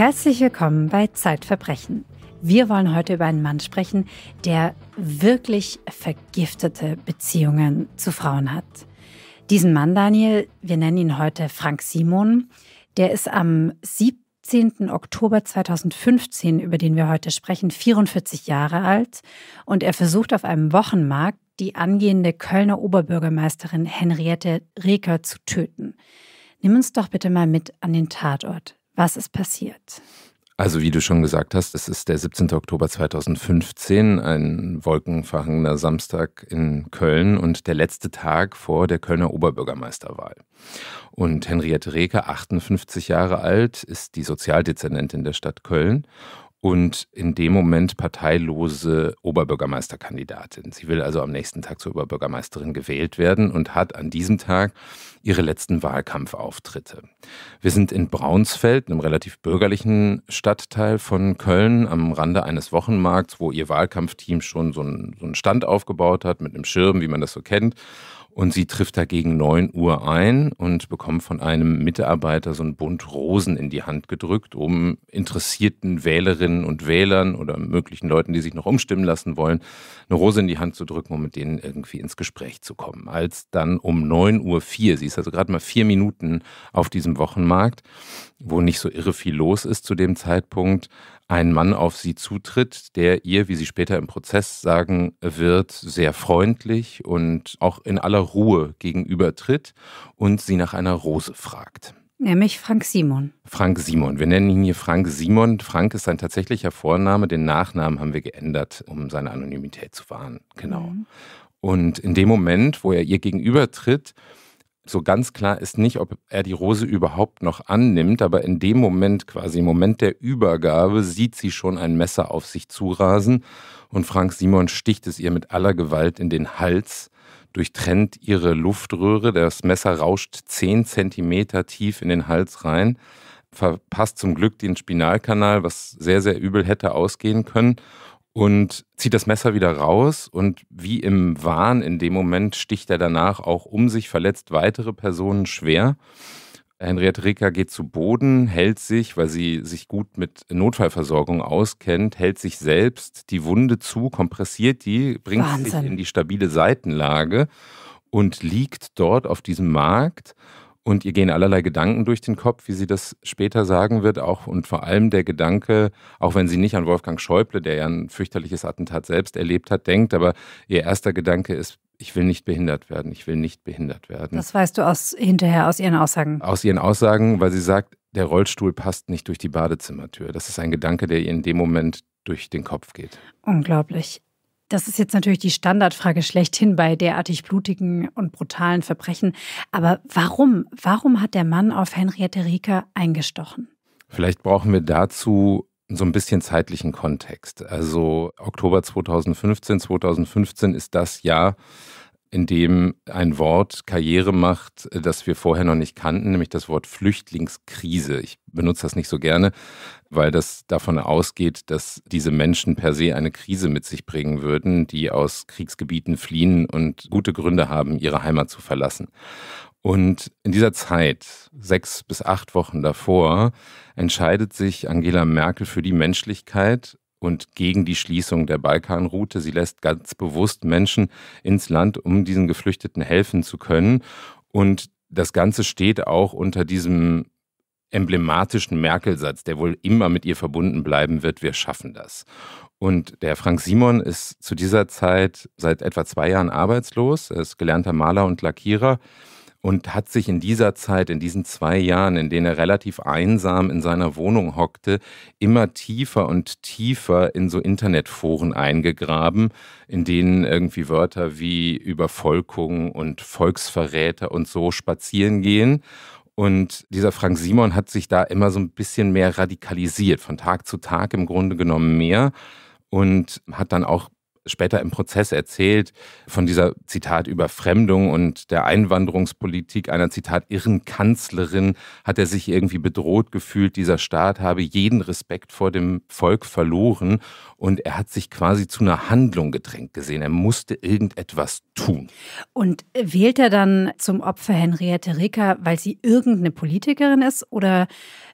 Herzlich willkommen bei Zeitverbrechen. Wir wollen heute über einen Mann sprechen, der wirklich vergiftete Beziehungen zu Frauen hat. Diesen Mann, Daniel, wir nennen ihn heute Frank Simon, der ist am 17. Oktober 2015, über den wir heute sprechen, 44 Jahre alt und er versucht auf einem Wochenmarkt die angehende Kölner Oberbürgermeisterin Henriette Reker zu töten. Nimm uns doch bitte mal mit an den Tatort. Was ist passiert? Also wie du schon gesagt hast, es ist der 17. Oktober 2015, ein wolkenverhangener Samstag in Köln und der letzte Tag vor der Kölner Oberbürgermeisterwahl. Und Henriette Reke, 58 Jahre alt, ist die Sozialdezernentin der Stadt Köln und in dem Moment parteilose Oberbürgermeisterkandidatin. Sie will also am nächsten Tag zur Oberbürgermeisterin gewählt werden und hat an diesem Tag ihre letzten Wahlkampfauftritte. Wir sind in Braunsfeld, einem relativ bürgerlichen Stadtteil von Köln, am Rande eines Wochenmarkts, wo ihr Wahlkampfteam schon so einen, Stand aufgebaut hat mit einem Schirm, wie man das so kennt. Und sie trifft dagegen 9 Uhr ein und bekommt von einem Mitarbeiter so ein Bund Rosen in die Hand gedrückt, um interessierten Wählerinnen und Wählern oder möglichen Leuten, die sich noch umstimmen lassen wollen, eine Rose in die Hand zu drücken, um mit denen irgendwie ins Gespräch zu kommen. Als dann um 9 Uhr, vier, sie ist also gerade mal vier Minuten auf diesem Wochenmarkt, wo nicht so irre viel los ist zu dem Zeitpunkt, ein Mann auf sie zutritt, der ihr, wie sie später im Prozess sagen wird, sehr freundlich und auch in aller Ruhe gegenübertritt und sie nach einer Rose fragt. Nämlich Frank Simon. Frank Simon. Wir nennen ihn hier Frank Simon. Frank ist sein tatsächlicher Vorname. Den Nachnamen haben wir geändert, um seine Anonymität zu wahren. Genau. Mhm. Und in dem Moment, wo er ihr gegenübertritt, so ganz klar ist nicht, ob er die Rose überhaupt noch annimmt, aber in dem Moment, quasi im Moment der Übergabe, sieht sie schon ein Messer auf sich zurasen und Frank Simon sticht es ihr mit aller Gewalt in den Hals, durchtrennt ihre Luftröhre, das Messer rauscht zehn Zentimeter tief in den Hals rein, verpasst zum Glück den Spinalkanal, was sehr, sehr übel hätte ausgehen können und zieht das Messer wieder raus und wie im Wahn in dem Moment sticht er danach auch um sich, verletzt weitere Personen schwer. Henriette Ricker geht zu Boden, hält sich, weil sie sich gut mit Notfallversorgung auskennt, hält sich selbst die Wunde zu, kompressiert die, bringt Wahnsinn. sich in die stabile Seitenlage und liegt dort auf diesem Markt und ihr gehen allerlei Gedanken durch den Kopf, wie sie das später sagen wird, auch und vor allem der Gedanke, auch wenn sie nicht an Wolfgang Schäuble, der ja ein fürchterliches Attentat selbst erlebt hat, denkt, aber ihr erster Gedanke ist, ich will nicht behindert werden, ich will nicht behindert werden. Das weißt du aus, hinterher aus ihren Aussagen. Aus ihren Aussagen, weil sie sagt, der Rollstuhl passt nicht durch die Badezimmertür. Das ist ein Gedanke, der ihr in dem Moment durch den Kopf geht. Unglaublich. Das ist jetzt natürlich die Standardfrage schlechthin bei derartig blutigen und brutalen Verbrechen. Aber warum? Warum hat der Mann auf Henriette Rieker eingestochen? Vielleicht brauchen wir dazu so ein bisschen zeitlichen Kontext. Also Oktober 2015, 2015 ist das Jahr, in dem ein Wort Karriere macht, äh, das wir vorher noch nicht kannten, nämlich das Wort Flüchtlingskrise. Ich benutze das nicht so gerne, weil das davon ausgeht, dass diese Menschen per se eine Krise mit sich bringen würden, die aus Kriegsgebieten fliehen und gute Gründe haben, ihre Heimat zu verlassen. Und in dieser Zeit, sechs bis acht Wochen davor, entscheidet sich Angela Merkel für die Menschlichkeit und gegen die Schließung der Balkanroute. Sie lässt ganz bewusst Menschen ins Land, um diesen Geflüchteten helfen zu können. Und das Ganze steht auch unter diesem emblematischen Merkel-Satz, der wohl immer mit ihr verbunden bleiben wird, wir schaffen das. Und der Frank Simon ist zu dieser Zeit seit etwa zwei Jahren arbeitslos, er ist gelernter Maler und Lackierer und hat sich in dieser Zeit, in diesen zwei Jahren, in denen er relativ einsam in seiner Wohnung hockte, immer tiefer und tiefer in so Internetforen eingegraben, in denen irgendwie Wörter wie Übervolkung und Volksverräter und so spazieren gehen. Und dieser Frank Simon hat sich da immer so ein bisschen mehr radikalisiert, von Tag zu Tag im Grunde genommen mehr und hat dann auch später im Prozess erzählt von dieser Zitat Überfremdung und der Einwanderungspolitik einer Zitat Irrenkanzlerin hat er sich irgendwie bedroht gefühlt. Dieser Staat habe jeden Respekt vor dem Volk verloren und er hat sich quasi zu einer Handlung gedrängt gesehen. Er musste irgendetwas tun. Und wählt er dann zum Opfer Henriette Ricker, weil sie irgendeine Politikerin ist oder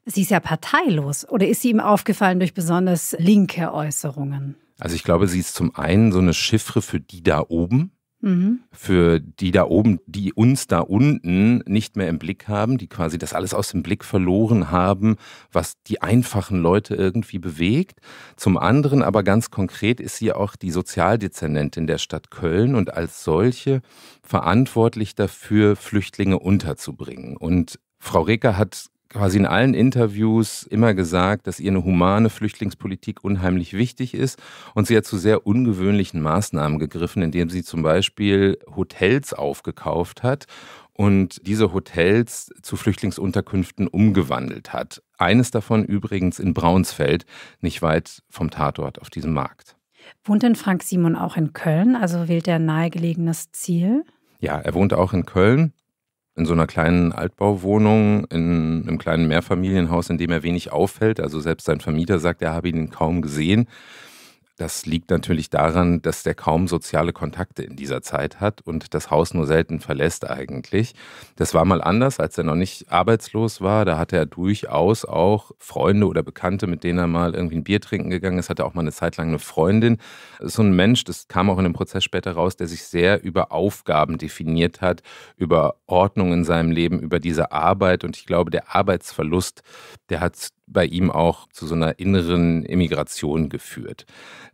sie ist ja parteilos oder ist sie ihm aufgefallen durch besonders linke Äußerungen? Also ich glaube, sie ist zum einen so eine Chiffre für die da oben, mhm. für die da oben, die uns da unten nicht mehr im Blick haben, die quasi das alles aus dem Blick verloren haben, was die einfachen Leute irgendwie bewegt. Zum anderen aber ganz konkret ist sie auch die Sozialdezernentin der Stadt Köln und als solche verantwortlich dafür, Flüchtlinge unterzubringen. Und Frau Reker hat quasi in allen Interviews immer gesagt, dass ihr eine humane Flüchtlingspolitik unheimlich wichtig ist. Und sie hat zu sehr ungewöhnlichen Maßnahmen gegriffen, indem sie zum Beispiel Hotels aufgekauft hat und diese Hotels zu Flüchtlingsunterkünften umgewandelt hat. Eines davon übrigens in Braunsfeld, nicht weit vom Tatort auf diesem Markt. Wohnt denn Frank Simon auch in Köln? Also wählt er ein nahegelegenes Ziel? Ja, er wohnt auch in Köln in so einer kleinen Altbauwohnung, in einem kleinen Mehrfamilienhaus, in dem er wenig auffällt. Also selbst sein Vermieter sagt, er habe ihn kaum gesehen. Das liegt natürlich daran, dass der kaum soziale Kontakte in dieser Zeit hat und das Haus nur selten verlässt eigentlich. Das war mal anders, als er noch nicht arbeitslos war. Da hatte er durchaus auch Freunde oder Bekannte, mit denen er mal irgendwie ein Bier trinken gegangen ist, hatte auch mal eine Zeit lang eine Freundin. So ein Mensch, das kam auch in dem Prozess später raus, der sich sehr über Aufgaben definiert hat, über Ordnung in seinem Leben, über diese Arbeit. Und ich glaube, der Arbeitsverlust, der hat bei ihm auch zu so einer inneren Immigration geführt.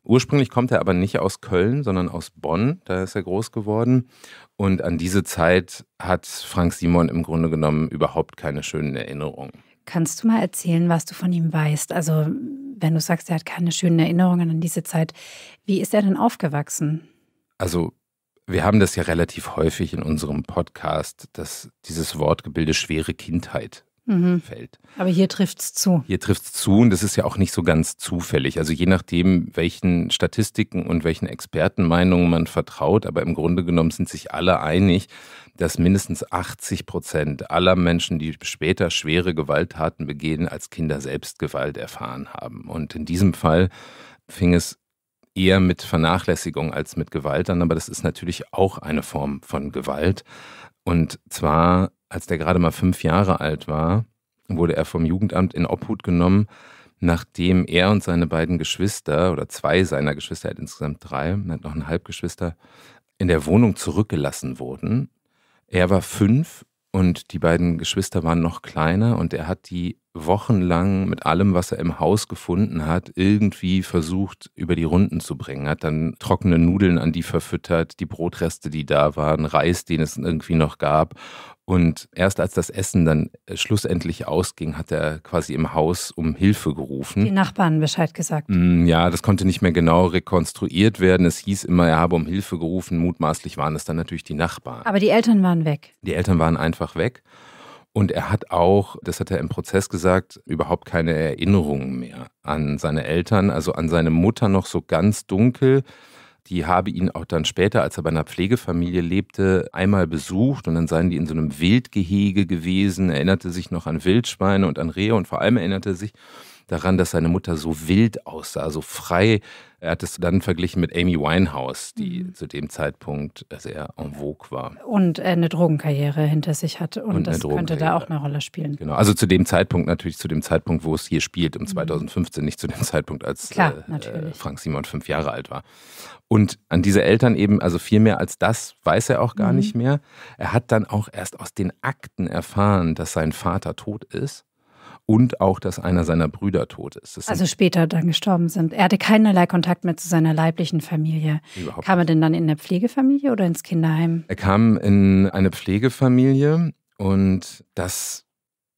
Ursprünglich kommt er aber nicht aus Köln, sondern aus Bonn, da ist er groß geworden. Und an diese Zeit hat Frank Simon im Grunde genommen überhaupt keine schönen Erinnerungen. Kannst du mal erzählen, was du von ihm weißt? Also, wenn du sagst, er hat keine schönen Erinnerungen an diese Zeit, wie ist er denn aufgewachsen? Also, wir haben das ja relativ häufig in unserem Podcast, dass dieses Wortgebilde schwere Kindheit mhm. fällt. Aber hier trifft es zu. Hier trifft es zu und das ist ja auch nicht so ganz zufällig. Also je nachdem, welchen Statistiken und welchen Expertenmeinungen man vertraut, aber im Grunde genommen sind sich alle einig, dass mindestens 80 Prozent aller Menschen, die später schwere Gewalttaten begehen, als Kinder selbst Gewalt erfahren haben. Und in diesem Fall fing es eher mit Vernachlässigung als mit Gewalt an, aber das ist natürlich auch eine Form von Gewalt. Und zwar als der gerade mal fünf Jahre alt war, wurde er vom Jugendamt in Obhut genommen, nachdem er und seine beiden Geschwister oder zwei seiner Geschwister, er hat insgesamt drei, er hat noch ein Halbgeschwister, in der Wohnung zurückgelassen wurden. Er war fünf und die beiden Geschwister waren noch kleiner und er hat die wochenlang mit allem, was er im Haus gefunden hat, irgendwie versucht, über die Runden zu bringen. Hat dann trockene Nudeln an die verfüttert, die Brotreste, die da waren, Reis, den es irgendwie noch gab. Und erst als das Essen dann äh, schlussendlich ausging, hat er quasi im Haus um Hilfe gerufen. Die Nachbarn Bescheid gesagt. Mm, ja, das konnte nicht mehr genau rekonstruiert werden. Es hieß immer, er habe um Hilfe gerufen. Mutmaßlich waren es dann natürlich die Nachbarn. Aber die Eltern waren weg. Die Eltern waren einfach weg. Und er hat auch, das hat er im Prozess gesagt, überhaupt keine Erinnerungen mehr an seine Eltern, also an seine Mutter noch so ganz dunkel. Die habe ihn auch dann später, als er bei einer Pflegefamilie lebte, einmal besucht und dann seien die in so einem Wildgehege gewesen, erinnerte sich noch an Wildschweine und an Rehe und vor allem erinnerte sich daran, dass seine Mutter so wild aussah, so frei er hat es dann verglichen mit Amy Winehouse, die mhm. zu dem Zeitpunkt sehr en vogue war. Und äh, eine Drogenkarriere hinter sich hatte Und, und das könnte da auch eine Rolle spielen. Genau, also zu dem Zeitpunkt natürlich, zu dem Zeitpunkt, wo es hier spielt, im mhm. 2015, nicht zu dem Zeitpunkt, als Klar, äh, Frank Simon fünf Jahre alt war. Und an diese Eltern eben, also viel mehr als das, weiß er auch gar mhm. nicht mehr. Er hat dann auch erst aus den Akten erfahren, dass sein Vater tot ist und auch, dass einer seiner Brüder tot ist. Das also später dann gestorben sind. Er hatte keinerlei Kontakt mehr zu seiner leiblichen Familie. Überhaupt kam er denn dann in eine Pflegefamilie oder ins Kinderheim? Er kam in eine Pflegefamilie und das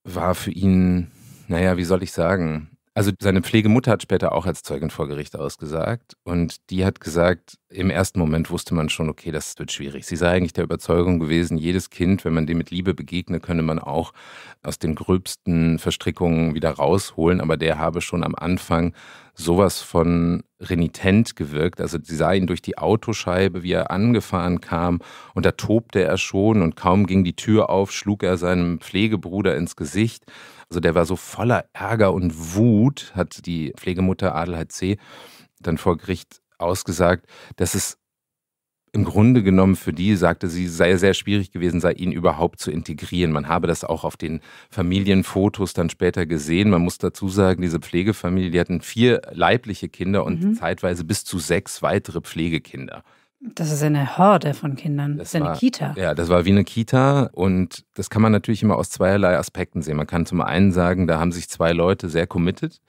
war für ihn, naja, wie soll ich sagen, also seine Pflegemutter hat später auch als Zeugin vor Gericht ausgesagt und die hat gesagt, im ersten Moment wusste man schon, okay, das wird schwierig. Sie sei eigentlich der Überzeugung gewesen, jedes Kind, wenn man dem mit Liebe begegne, könne man auch aus den gröbsten Verstrickungen wieder rausholen, aber der habe schon am Anfang sowas von renitent gewirkt. Also sie sah ihn durch die Autoscheibe, wie er angefahren kam und da tobte er schon und kaum ging die Tür auf, schlug er seinem Pflegebruder ins Gesicht. Also der war so voller Ärger und Wut, hat die Pflegemutter Adelheid C. dann vor Gericht ausgesagt, dass es im Grunde genommen für die, sagte sie, sei sehr schwierig gewesen, sei ihn überhaupt zu integrieren. Man habe das auch auf den Familienfotos dann später gesehen. Man muss dazu sagen, diese Pflegefamilie, die hatten vier leibliche Kinder und mhm. zeitweise bis zu sechs weitere Pflegekinder. Das ist eine Horde von Kindern. Das, ist eine war, Kita. Ja, das war wie eine Kita und das kann man natürlich immer aus zweierlei Aspekten sehen. Man kann zum einen sagen, da haben sich zwei Leute sehr committed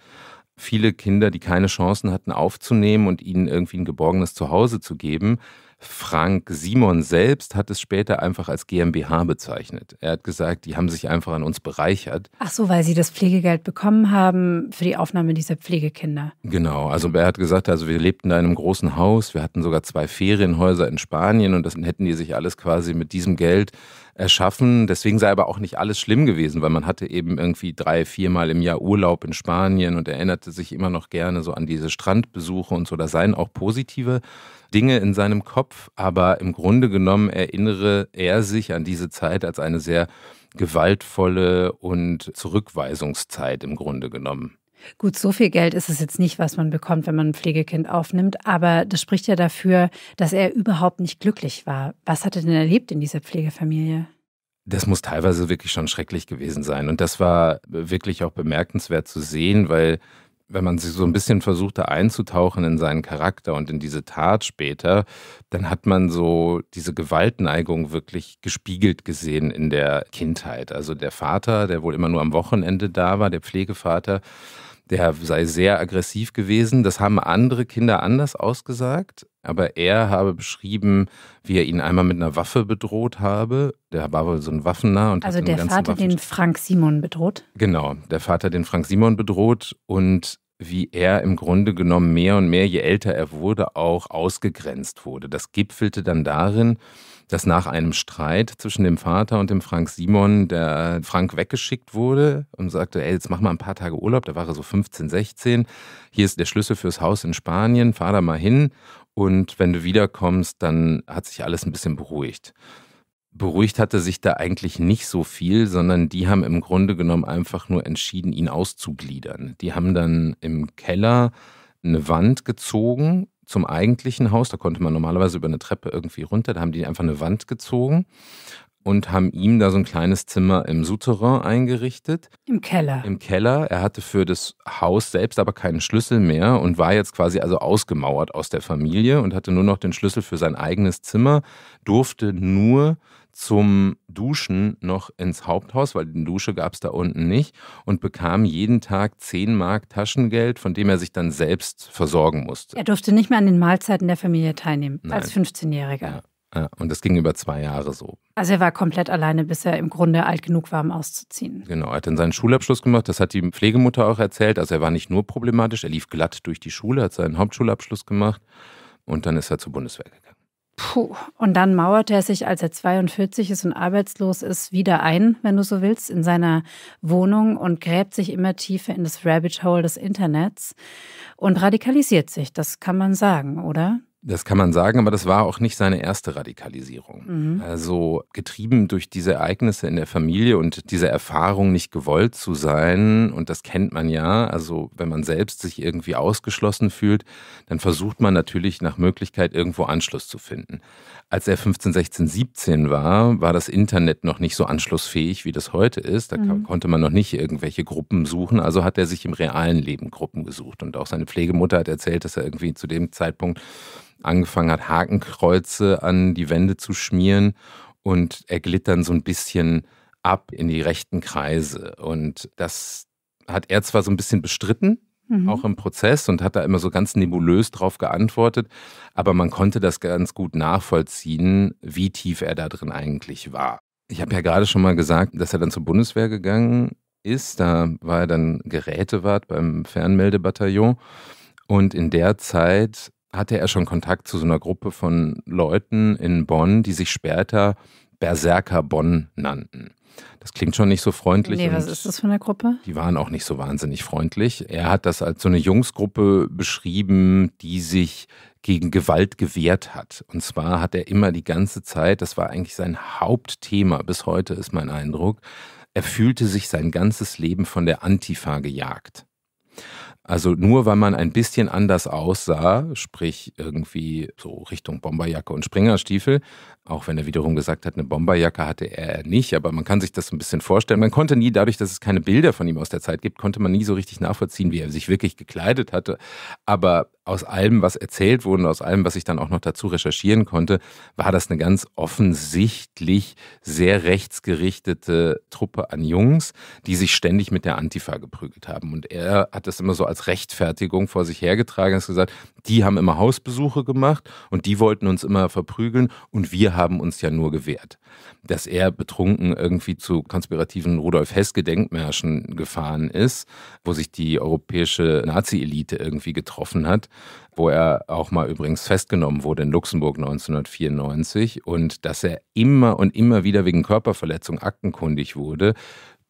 viele Kinder, die keine Chancen hatten, aufzunehmen und ihnen irgendwie ein geborgenes Zuhause zu geben, Frank Simon selbst hat es später einfach als GmbH bezeichnet. Er hat gesagt, die haben sich einfach an uns bereichert. Ach so, weil sie das Pflegegeld bekommen haben für die Aufnahme dieser Pflegekinder. Genau, also er hat gesagt, also wir lebten da in einem großen Haus, wir hatten sogar zwei Ferienhäuser in Spanien und das hätten die sich alles quasi mit diesem Geld erschaffen. Deswegen sei aber auch nicht alles schlimm gewesen, weil man hatte eben irgendwie drei, viermal im Jahr Urlaub in Spanien und erinnerte sich immer noch gerne so an diese Strandbesuche und so. Da seien auch positive Dinge in seinem Kopf, aber im Grunde genommen erinnere er sich an diese Zeit als eine sehr gewaltvolle und Zurückweisungszeit im Grunde genommen. Gut, so viel Geld ist es jetzt nicht, was man bekommt, wenn man ein Pflegekind aufnimmt, aber das spricht ja dafür, dass er überhaupt nicht glücklich war. Was hat er denn erlebt in dieser Pflegefamilie? das muss teilweise wirklich schon schrecklich gewesen sein. Und das war wirklich auch bemerkenswert zu sehen, weil wenn man sich so ein bisschen versucht, da einzutauchen in seinen Charakter und in diese Tat später, dann hat man so diese Gewaltneigung wirklich gespiegelt gesehen in der Kindheit. Also der Vater, der wohl immer nur am Wochenende da war, der Pflegevater, der sei sehr aggressiv gewesen. Das haben andere Kinder anders ausgesagt, aber er habe beschrieben, wie er ihn einmal mit einer Waffe bedroht habe. Der war wohl so ein Waffener. Und also der Vater, Waffen den Frank Simon bedroht? Genau, der Vater, den Frank Simon bedroht und wie er im Grunde genommen mehr und mehr, je älter er wurde, auch ausgegrenzt wurde. Das gipfelte dann darin, dass nach einem Streit zwischen dem Vater und dem Frank Simon der Frank weggeschickt wurde und sagte, ey, jetzt mach mal ein paar Tage Urlaub, da war er so 15, 16, hier ist der Schlüssel fürs Haus in Spanien, fahr da mal hin und wenn du wiederkommst, dann hat sich alles ein bisschen beruhigt beruhigt hatte sich da eigentlich nicht so viel, sondern die haben im Grunde genommen einfach nur entschieden, ihn auszugliedern. Die haben dann im Keller eine Wand gezogen zum eigentlichen Haus. Da konnte man normalerweise über eine Treppe irgendwie runter. Da haben die einfach eine Wand gezogen und haben ihm da so ein kleines Zimmer im Souterrain eingerichtet. Im Keller. Im Keller. Er hatte für das Haus selbst aber keinen Schlüssel mehr und war jetzt quasi also ausgemauert aus der Familie und hatte nur noch den Schlüssel für sein eigenes Zimmer, durfte nur zum Duschen noch ins Haupthaus, weil die Dusche gab es da unten nicht und bekam jeden Tag 10 Mark Taschengeld, von dem er sich dann selbst versorgen musste. Er durfte nicht mehr an den Mahlzeiten der Familie teilnehmen, Nein. als 15-Jähriger. Ja, ja. Und das ging über zwei Jahre so. Also er war komplett alleine, bis er im Grunde alt genug war, um auszuziehen. Genau, er hat dann seinen Schulabschluss gemacht, das hat die Pflegemutter auch erzählt. Also er war nicht nur problematisch, er lief glatt durch die Schule, hat seinen Hauptschulabschluss gemacht und dann ist er zur Bundeswehr gegangen. Puh, und dann mauert er sich, als er 42 ist und arbeitslos ist, wieder ein, wenn du so willst, in seiner Wohnung und gräbt sich immer tiefer in das Rabbit Hole des Internets und radikalisiert sich, das kann man sagen, oder? Das kann man sagen, aber das war auch nicht seine erste Radikalisierung. Mhm. Also getrieben durch diese Ereignisse in der Familie und diese Erfahrung, nicht gewollt zu sein, und das kennt man ja, also wenn man selbst sich irgendwie ausgeschlossen fühlt, dann versucht man natürlich nach Möglichkeit irgendwo Anschluss zu finden. Als er 15, 16, 17 war, war das Internet noch nicht so anschlussfähig, wie das heute ist. Da mhm. konnte man noch nicht irgendwelche Gruppen suchen. Also hat er sich im realen Leben Gruppen gesucht. Und auch seine Pflegemutter hat erzählt, dass er irgendwie zu dem Zeitpunkt angefangen hat, Hakenkreuze an die Wände zu schmieren. Und er glitt dann so ein bisschen ab in die rechten Kreise. Und das hat er zwar so ein bisschen bestritten, Mhm. auch im Prozess und hat da immer so ganz nebulös drauf geantwortet. Aber man konnte das ganz gut nachvollziehen, wie tief er da drin eigentlich war. Ich habe ja gerade schon mal gesagt, dass er dann zur Bundeswehr gegangen ist. Da war er dann Gerätewart beim Fernmeldebataillon. Und in der Zeit hatte er schon Kontakt zu so einer Gruppe von Leuten in Bonn, die sich später Berserker Bonn nannten. Das klingt schon nicht so freundlich. Nee, was ist das für eine Gruppe? Die waren auch nicht so wahnsinnig freundlich. Er hat das als so eine Jungsgruppe beschrieben, die sich gegen Gewalt gewehrt hat. Und zwar hat er immer die ganze Zeit, das war eigentlich sein Hauptthema bis heute, ist mein Eindruck, er fühlte sich sein ganzes Leben von der Antifa gejagt. Also nur weil man ein bisschen anders aussah, sprich irgendwie so Richtung Bomberjacke und Springerstiefel, auch wenn er wiederum gesagt hat, eine Bomberjacke hatte er nicht, aber man kann sich das ein bisschen vorstellen. Man konnte nie, dadurch, dass es keine Bilder von ihm aus der Zeit gibt, konnte man nie so richtig nachvollziehen, wie er sich wirklich gekleidet hatte. Aber aus allem, was erzählt wurde, aus allem, was ich dann auch noch dazu recherchieren konnte, war das eine ganz offensichtlich sehr rechtsgerichtete Truppe an Jungs, die sich ständig mit der Antifa geprügelt haben. Und er hat das immer so als Rechtfertigung vor sich hergetragen, Er hat gesagt, die haben immer Hausbesuche gemacht und die wollten uns immer verprügeln und wir haben uns ja nur gewehrt. Dass er betrunken irgendwie zu konspirativen Rudolf Hess-Gedenkmärschen gefahren ist, wo sich die europäische Nazi-Elite irgendwie getroffen hat, wo er auch mal übrigens festgenommen wurde in Luxemburg 1994 und dass er immer und immer wieder wegen Körperverletzung aktenkundig wurde,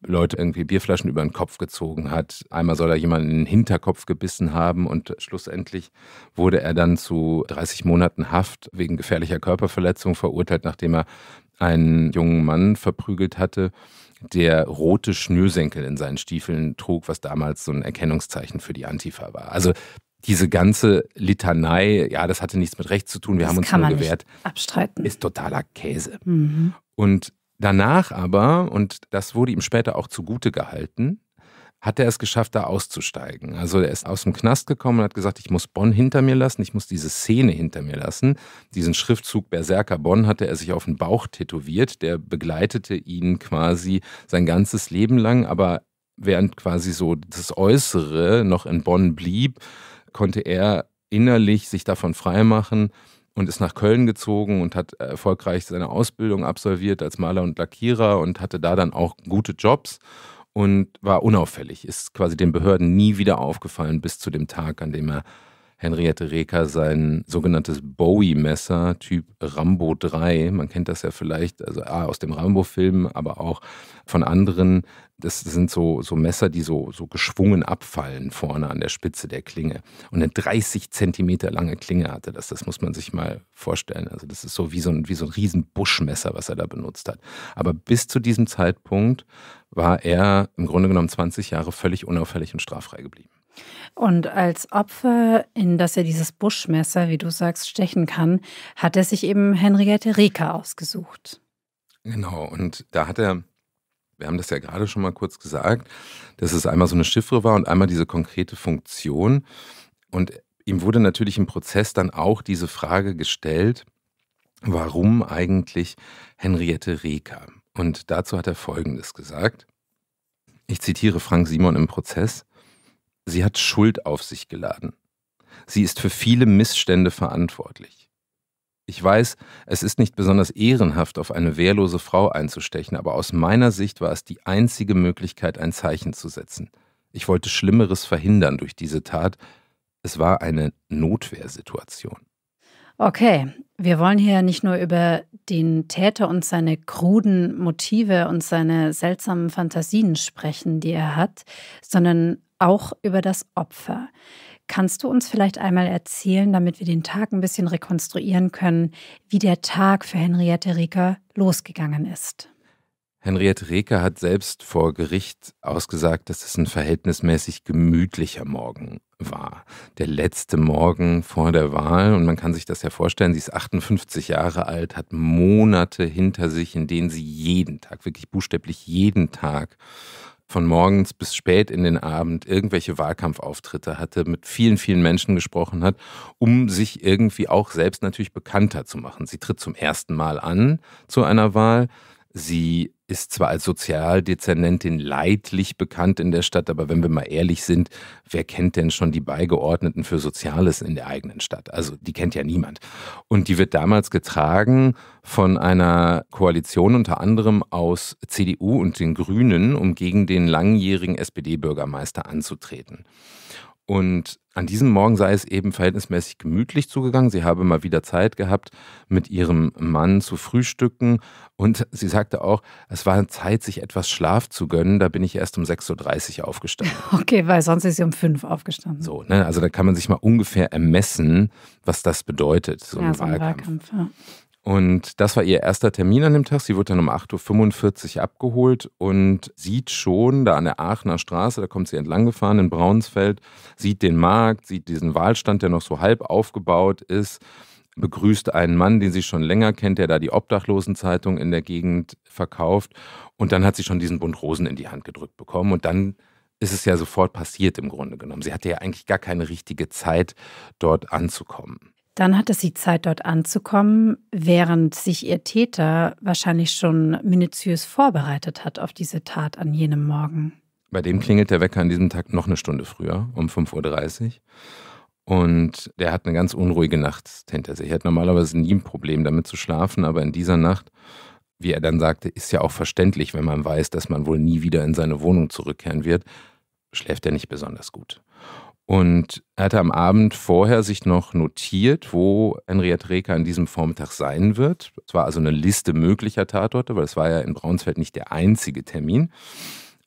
Leute irgendwie Bierflaschen über den Kopf gezogen hat. Einmal soll er jemanden in den Hinterkopf gebissen haben und schlussendlich wurde er dann zu 30 Monaten Haft wegen gefährlicher Körperverletzung verurteilt, nachdem er einen jungen Mann verprügelt hatte, der rote Schnürsenkel in seinen Stiefeln trug, was damals so ein Erkennungszeichen für die Antifa war. Also diese ganze Litanei, ja, das hatte nichts mit Recht zu tun, wir das haben uns nur gewehrt. Abstreiten. Ist totaler Käse. Mhm. Und Danach aber, und das wurde ihm später auch zugute gehalten, hat er es geschafft, da auszusteigen. Also er ist aus dem Knast gekommen und hat gesagt, ich muss Bonn hinter mir lassen, ich muss diese Szene hinter mir lassen. Diesen Schriftzug Berserker Bonn hatte er sich auf den Bauch tätowiert, der begleitete ihn quasi sein ganzes Leben lang, aber während quasi so das Äußere noch in Bonn blieb, konnte er innerlich sich davon freimachen und ist nach Köln gezogen und hat erfolgreich seine Ausbildung absolviert als Maler und Lackierer und hatte da dann auch gute Jobs und war unauffällig, ist quasi den Behörden nie wieder aufgefallen bis zu dem Tag, an dem er Henriette Reker sein sogenanntes Bowie-Messer Typ Rambo 3. Man kennt das ja vielleicht also A, aus dem Rambo-Film, aber auch von anderen. Das sind so, so Messer, die so, so geschwungen abfallen vorne an der Spitze der Klinge. Und eine 30 Zentimeter lange Klinge hatte das. Das muss man sich mal vorstellen. Also das ist so wie so ein, wie so ein riesen was er da benutzt hat. Aber bis zu diesem Zeitpunkt war er im Grunde genommen 20 Jahre völlig unauffällig und straffrei geblieben. Und als Opfer, in das er dieses Buschmesser, wie du sagst, stechen kann, hat er sich eben Henriette Reker ausgesucht. Genau, und da hat er, wir haben das ja gerade schon mal kurz gesagt, dass es einmal so eine Chiffre war und einmal diese konkrete Funktion. Und ihm wurde natürlich im Prozess dann auch diese Frage gestellt, warum eigentlich Henriette Reker? Und dazu hat er Folgendes gesagt. Ich zitiere Frank Simon im Prozess. Sie hat Schuld auf sich geladen. Sie ist für viele Missstände verantwortlich. Ich weiß, es ist nicht besonders ehrenhaft, auf eine wehrlose Frau einzustechen, aber aus meiner Sicht war es die einzige Möglichkeit, ein Zeichen zu setzen. Ich wollte Schlimmeres verhindern durch diese Tat. Es war eine Notwehrsituation. Okay, wir wollen hier nicht nur über den Täter und seine kruden Motive und seine seltsamen Fantasien sprechen, die er hat, sondern auch über das Opfer. Kannst du uns vielleicht einmal erzählen, damit wir den Tag ein bisschen rekonstruieren können, wie der Tag für Henriette Reker losgegangen ist? Henriette Reker hat selbst vor Gericht ausgesagt, dass es ein verhältnismäßig gemütlicher Morgen war. Der letzte Morgen vor der Wahl. Und man kann sich das ja vorstellen, sie ist 58 Jahre alt, hat Monate hinter sich, in denen sie jeden Tag, wirklich buchstäblich jeden Tag von morgens bis spät in den Abend irgendwelche Wahlkampfauftritte hatte, mit vielen, vielen Menschen gesprochen hat, um sich irgendwie auch selbst natürlich bekannter zu machen. Sie tritt zum ersten Mal an zu einer Wahl. Sie ist zwar als Sozialdezernentin leidlich bekannt in der Stadt, aber wenn wir mal ehrlich sind, wer kennt denn schon die Beigeordneten für Soziales in der eigenen Stadt? Also die kennt ja niemand. Und die wird damals getragen von einer Koalition unter anderem aus CDU und den Grünen, um gegen den langjährigen SPD-Bürgermeister anzutreten. Und an diesem Morgen sei es eben verhältnismäßig gemütlich zugegangen. Sie habe mal wieder Zeit gehabt, mit ihrem Mann zu frühstücken. Und sie sagte auch, es war Zeit, sich etwas Schlaf zu gönnen. Da bin ich erst um 6.30 Uhr aufgestanden. Okay, weil sonst ist sie um 5 Uhr aufgestanden. So, ne? also da kann man sich mal ungefähr ermessen, was das bedeutet. So ja, ein so Wahlkampf. Ein Wahlkampf ja. Und das war ihr erster Termin an dem Tag. Sie wird dann um 8.45 Uhr abgeholt und sieht schon da an der Aachener Straße, da kommt sie entlang gefahren in Braunsfeld, sieht den Markt, sieht diesen Wahlstand, der noch so halb aufgebaut ist, begrüßt einen Mann, den sie schon länger kennt, der da die Obdachlosenzeitung in der Gegend verkauft. Und dann hat sie schon diesen Bund Rosen in die Hand gedrückt bekommen und dann ist es ja sofort passiert im Grunde genommen. Sie hatte ja eigentlich gar keine richtige Zeit, dort anzukommen. Dann hatte sie Zeit, dort anzukommen, während sich ihr Täter wahrscheinlich schon minutiös vorbereitet hat auf diese Tat an jenem Morgen. Bei dem klingelt der Wecker an diesem Tag noch eine Stunde früher, um 5.30 Uhr. Und der hat eine ganz unruhige Nacht hinter sich. Er hat normalerweise nie ein Problem damit zu schlafen, aber in dieser Nacht, wie er dann sagte, ist ja auch verständlich, wenn man weiß, dass man wohl nie wieder in seine Wohnung zurückkehren wird, schläft er nicht besonders gut. Und er hatte am Abend vorher sich noch notiert, wo Henriette Reker an diesem Vormittag sein wird. Es war also eine Liste möglicher Tatorte, weil es war ja in Braunsfeld nicht der einzige Termin.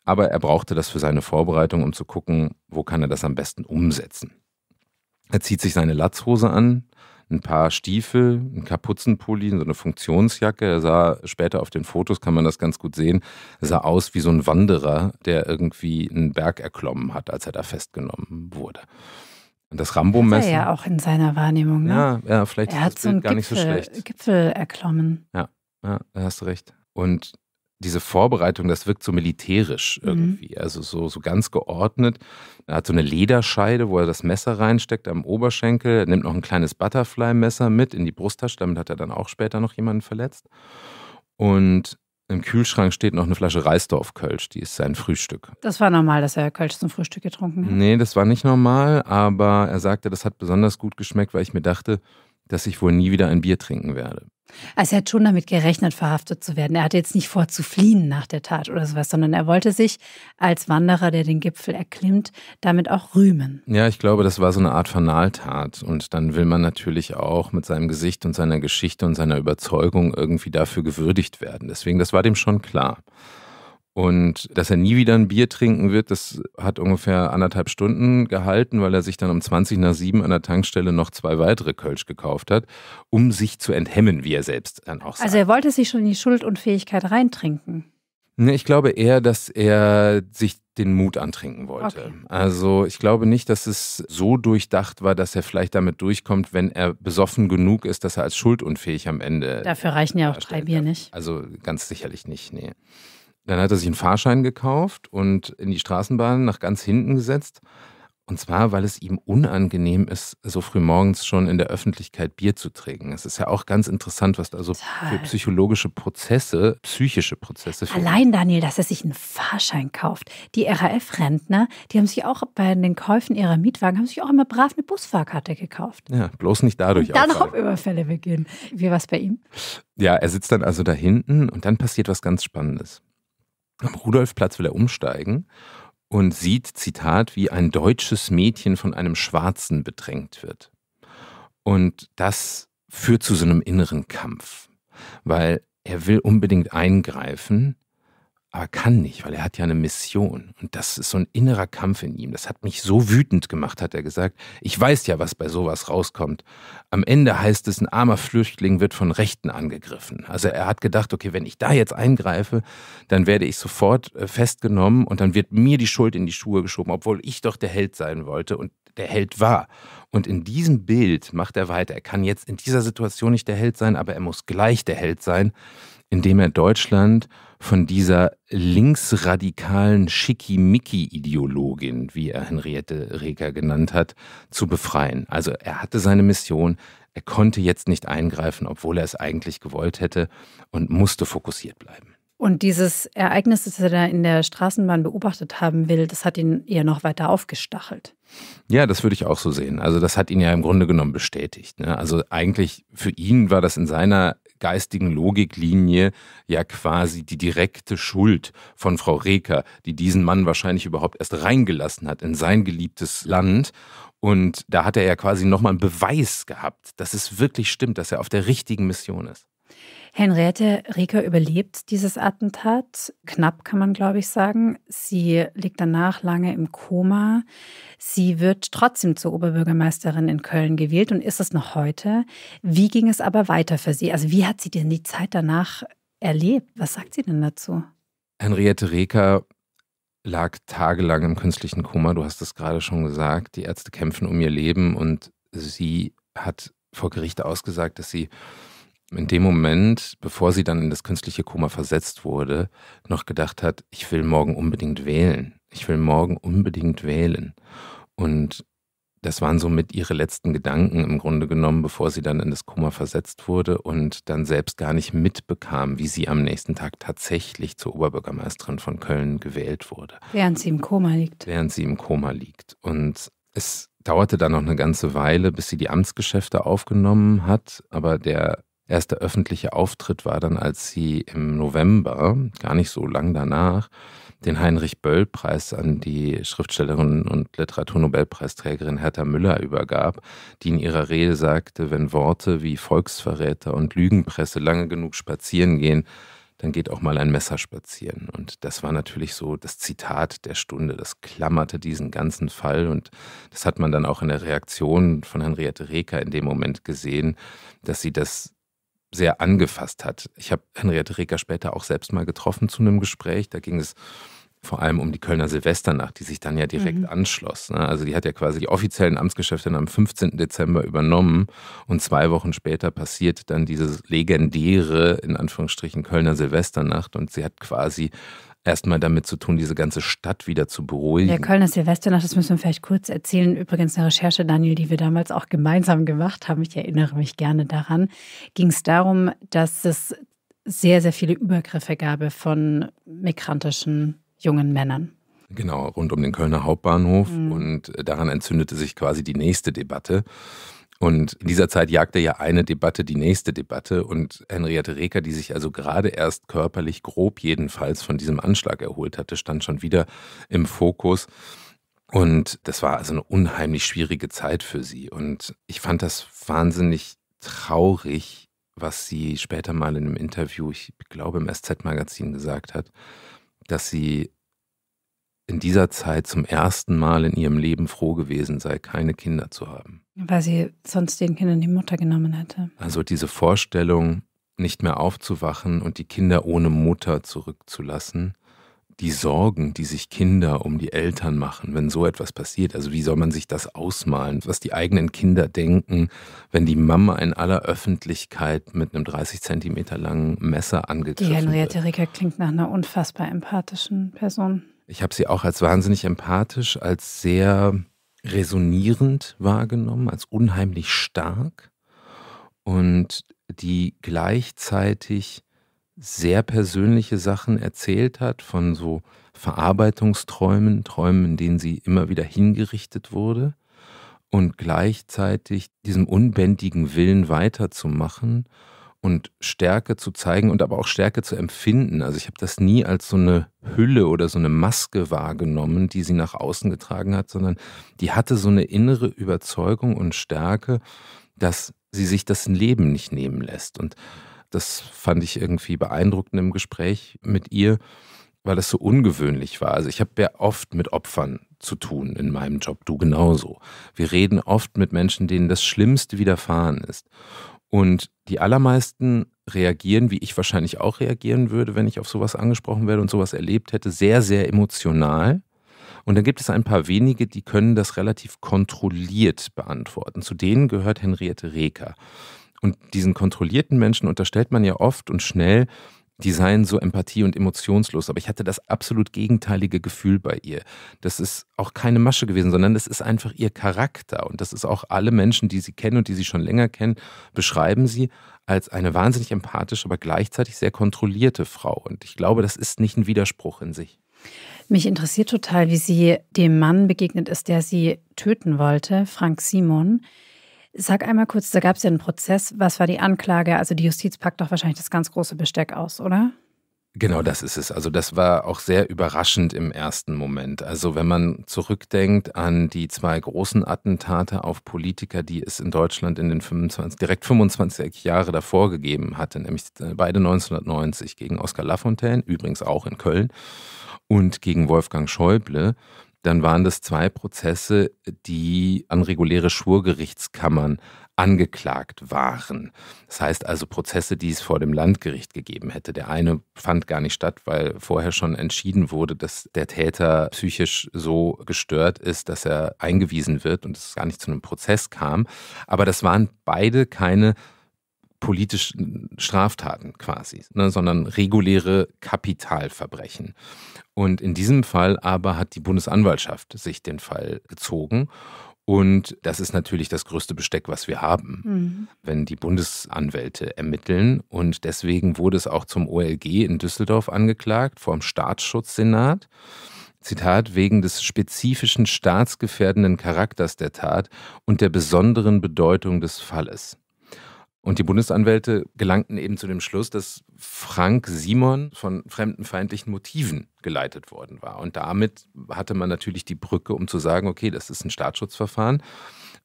Aber er brauchte das für seine Vorbereitung, um zu gucken, wo kann er das am besten umsetzen. Er zieht sich seine Latzhose an, ein paar Stiefel, ein Kapuzenpulli, so eine Funktionsjacke. Er sah später auf den Fotos, kann man das ganz gut sehen, sah aus wie so ein Wanderer, der irgendwie einen Berg erklommen hat, als er da festgenommen wurde. Und das Rambo-Messer. ja auch in seiner Wahrnehmung, ne? Ja, ja vielleicht er ist das so Bild gar Gipfel, nicht so schlecht. Gipfel erklommen. Ja, ja, da hast du recht. Und diese Vorbereitung, das wirkt so militärisch mhm. irgendwie, mhm. also so, so ganz geordnet. Er hat so eine Lederscheide, wo er das Messer reinsteckt am Oberschenkel, er nimmt noch ein kleines Butterfly-Messer mit in die Brusttasche, damit hat er dann auch später noch jemanden verletzt. Und im Kühlschrank steht noch eine Flasche Reisdorf-Kölsch, die ist sein Frühstück. Das war normal, dass er Kölsch zum Frühstück getrunken hat? Nee, das war nicht normal, aber er sagte, das hat besonders gut geschmeckt, weil ich mir dachte, dass ich wohl nie wieder ein Bier trinken werde. Also er hat schon damit gerechnet, verhaftet zu werden. Er hatte jetzt nicht vor, zu fliehen nach der Tat oder sowas, sondern er wollte sich als Wanderer, der den Gipfel erklimmt, damit auch rühmen. Ja, ich glaube, das war so eine Art Fanaltat. Und dann will man natürlich auch mit seinem Gesicht und seiner Geschichte und seiner Überzeugung irgendwie dafür gewürdigt werden. Deswegen, das war dem schon klar. Und dass er nie wieder ein Bier trinken wird, das hat ungefähr anderthalb Stunden gehalten, weil er sich dann um 20 nach 7 an der Tankstelle noch zwei weitere Kölsch gekauft hat, um sich zu enthemmen, wie er selbst dann auch sagt. Also er wollte sich schon in die Schuldunfähigkeit reintrinken. Ne, ich glaube eher, dass er sich den Mut antrinken wollte. Okay. Also ich glaube nicht, dass es so durchdacht war, dass er vielleicht damit durchkommt, wenn er besoffen genug ist, dass er als schuldunfähig am Ende. Dafür reichen ja auch drei Bier nicht. Also ganz sicherlich nicht, nee. Dann hat er sich einen Fahrschein gekauft und in die Straßenbahn nach ganz hinten gesetzt. Und zwar, weil es ihm unangenehm ist, so früh morgens schon in der Öffentlichkeit Bier zu trinken. Es ist ja auch ganz interessant, was da so für psychologische Prozesse, psychische Prozesse. Allein, Daniel, dass er sich einen Fahrschein kauft. Die RAF-Rentner, die haben sich auch bei den Käufen ihrer Mietwagen, haben sich auch immer brav eine Busfahrkarte gekauft. Ja, bloß nicht dadurch. Und dann Hauptüberfälle beginnen. Wie war es bei ihm? Ja, er sitzt dann also da hinten und dann passiert was ganz Spannendes am Rudolfplatz will er umsteigen und sieht, Zitat, wie ein deutsches Mädchen von einem Schwarzen bedrängt wird. Und das führt zu so einem inneren Kampf, weil er will unbedingt eingreifen, aber kann nicht, weil er hat ja eine Mission. Und das ist so ein innerer Kampf in ihm. Das hat mich so wütend gemacht, hat er gesagt. Ich weiß ja, was bei sowas rauskommt. Am Ende heißt es, ein armer Flüchtling wird von Rechten angegriffen. Also er hat gedacht, okay, wenn ich da jetzt eingreife, dann werde ich sofort äh, festgenommen und dann wird mir die Schuld in die Schuhe geschoben, obwohl ich doch der Held sein wollte und der Held war. Und in diesem Bild macht er weiter. Er kann jetzt in dieser Situation nicht der Held sein, aber er muss gleich der Held sein, indem er Deutschland von dieser linksradikalen Schickimicki-Ideologin, wie er Henriette Reker genannt hat, zu befreien. Also er hatte seine Mission, er konnte jetzt nicht eingreifen, obwohl er es eigentlich gewollt hätte und musste fokussiert bleiben. Und dieses Ereignis, das er da in der Straßenbahn beobachtet haben will, das hat ihn eher noch weiter aufgestachelt. Ja, das würde ich auch so sehen. Also das hat ihn ja im Grunde genommen bestätigt. Ne? Also eigentlich für ihn war das in seiner geistigen Logiklinie ja quasi die direkte Schuld von Frau Reker, die diesen Mann wahrscheinlich überhaupt erst reingelassen hat in sein geliebtes Land. Und da hat er ja quasi nochmal einen Beweis gehabt, dass es wirklich stimmt, dass er auf der richtigen Mission ist. Henriette Reker überlebt dieses Attentat, knapp kann man, glaube ich, sagen. Sie liegt danach lange im Koma. Sie wird trotzdem zur Oberbürgermeisterin in Köln gewählt und ist es noch heute. Wie ging es aber weiter für sie? Also wie hat sie denn die Zeit danach erlebt? Was sagt sie denn dazu? Henriette Reker lag tagelang im künstlichen Koma. Du hast es gerade schon gesagt. Die Ärzte kämpfen um ihr Leben und sie hat vor Gericht ausgesagt, dass sie in dem Moment, bevor sie dann in das künstliche Koma versetzt wurde, noch gedacht hat, ich will morgen unbedingt wählen. Ich will morgen unbedingt wählen. Und das waren somit ihre letzten Gedanken im Grunde genommen, bevor sie dann in das Koma versetzt wurde und dann selbst gar nicht mitbekam, wie sie am nächsten Tag tatsächlich zur Oberbürgermeisterin von Köln gewählt wurde. Während sie im Koma liegt. Während sie im Koma liegt. Und es dauerte dann noch eine ganze Weile, bis sie die Amtsgeschäfte aufgenommen hat, aber der Erster öffentliche Auftritt war dann, als sie im November, gar nicht so lang danach, den Heinrich-Böll-Preis an die Schriftstellerin und Literaturnobelpreisträgerin Hertha Müller übergab, die in ihrer Rede sagte, wenn Worte wie Volksverräter und Lügenpresse lange genug spazieren gehen, dann geht auch mal ein Messer spazieren. Und das war natürlich so das Zitat der Stunde. Das klammerte diesen ganzen Fall. Und das hat man dann auch in der Reaktion von Henriette Reker in dem Moment gesehen, dass sie das sehr angefasst hat. Ich habe Henriette Reker später auch selbst mal getroffen zu einem Gespräch. Da ging es vor allem um die Kölner Silvesternacht, die sich dann ja direkt mhm. anschloss. Ne? Also die hat ja quasi die offiziellen Amtsgeschäfte am 15. Dezember übernommen und zwei Wochen später passiert dann dieses legendäre, in Anführungsstrichen, Kölner Silvesternacht und sie hat quasi erstmal damit zu tun, diese ganze Stadt wieder zu beruhigen. Ja, Kölner Silvesternacht, das müssen wir vielleicht kurz erzählen. Übrigens eine Recherche, Daniel, die wir damals auch gemeinsam gemacht haben, ich erinnere mich gerne daran, ging es darum, dass es sehr, sehr viele Übergriffe gab von migrantischen jungen Männern. Genau, rund um den Kölner Hauptbahnhof. Mhm. Und daran entzündete sich quasi die nächste Debatte. Und in dieser Zeit jagte ja eine Debatte die nächste Debatte und Henriette Reker, die sich also gerade erst körperlich grob jedenfalls von diesem Anschlag erholt hatte, stand schon wieder im Fokus. Und das war also eine unheimlich schwierige Zeit für sie. Und ich fand das wahnsinnig traurig, was sie später mal in einem Interview, ich glaube im SZ-Magazin gesagt hat, dass sie in dieser Zeit zum ersten Mal in ihrem Leben froh gewesen sei, keine Kinder zu haben. Weil sie sonst den Kindern die Mutter genommen hätte. Also diese Vorstellung, nicht mehr aufzuwachen und die Kinder ohne Mutter zurückzulassen, die Sorgen, die sich Kinder um die Eltern machen, wenn so etwas passiert. Also wie soll man sich das ausmalen, was die eigenen Kinder denken, wenn die Mama in aller Öffentlichkeit mit einem 30 Zentimeter langen Messer angegriffen wird. Die Henriette Ricker klingt nach einer unfassbar empathischen Person. Ich habe sie auch als wahnsinnig empathisch, als sehr resonierend wahrgenommen, als unheimlich stark und die gleichzeitig sehr persönliche Sachen erzählt hat, von so Verarbeitungsträumen, Träumen, in denen sie immer wieder hingerichtet wurde und gleichzeitig diesem unbändigen Willen weiterzumachen und Stärke zu zeigen und aber auch Stärke zu empfinden. Also ich habe das nie als so eine Hülle oder so eine Maske wahrgenommen, die sie nach außen getragen hat, sondern die hatte so eine innere Überzeugung und Stärke, dass sie sich das Leben nicht nehmen lässt. Und das fand ich irgendwie beeindruckend im Gespräch mit ihr, weil das so ungewöhnlich war. Also ich habe ja oft mit Opfern zu tun in meinem Job, du genauso. Wir reden oft mit Menschen, denen das Schlimmste widerfahren ist. Und die allermeisten reagieren, wie ich wahrscheinlich auch reagieren würde, wenn ich auf sowas angesprochen werde und sowas erlebt hätte, sehr, sehr emotional. Und dann gibt es ein paar wenige, die können das relativ kontrolliert beantworten. Zu denen gehört Henriette Reker. Und diesen kontrollierten Menschen unterstellt man ja oft und schnell, die seien so empathie- und emotionslos. Aber ich hatte das absolut gegenteilige Gefühl bei ihr. Das ist auch keine Masche gewesen, sondern das ist einfach ihr Charakter. Und das ist auch alle Menschen, die sie kennen und die sie schon länger kennen, beschreiben sie als eine wahnsinnig empathische, aber gleichzeitig sehr kontrollierte Frau. Und ich glaube, das ist nicht ein Widerspruch in sich. Mich interessiert total, wie sie dem Mann begegnet ist, der sie töten wollte, Frank Simon. Sag einmal kurz, da gab es ja einen Prozess. Was war die Anklage? Also die Justiz packt doch wahrscheinlich das ganz große Besteck aus, oder? Genau, das ist es. Also das war auch sehr überraschend im ersten Moment. Also wenn man zurückdenkt an die zwei großen Attentate auf Politiker, die es in Deutschland in den 25, direkt 25 Jahre davor gegeben hatte, nämlich äh, beide 1990 gegen Oskar Lafontaine, übrigens auch in Köln, und gegen Wolfgang Schäuble, dann waren das zwei Prozesse, die an reguläre Schwurgerichtskammern angeklagt waren. Das heißt also Prozesse, die es vor dem Landgericht gegeben hätte. Der eine fand gar nicht statt, weil vorher schon entschieden wurde, dass der Täter psychisch so gestört ist, dass er eingewiesen wird und es gar nicht zu einem Prozess kam. Aber das waren beide keine politischen Straftaten quasi, ne, sondern reguläre Kapitalverbrechen. Und in diesem Fall aber hat die Bundesanwaltschaft sich den Fall gezogen. Und das ist natürlich das größte Besteck, was wir haben, mhm. wenn die Bundesanwälte ermitteln. Und deswegen wurde es auch zum OLG in Düsseldorf angeklagt, vom Staatsschutzsenat. Zitat, wegen des spezifischen staatsgefährdenden Charakters der Tat und der besonderen Bedeutung des Falles. Und die Bundesanwälte gelangten eben zu dem Schluss, dass Frank Simon von fremdenfeindlichen Motiven geleitet worden war. Und damit hatte man natürlich die Brücke, um zu sagen, okay, das ist ein Staatsschutzverfahren.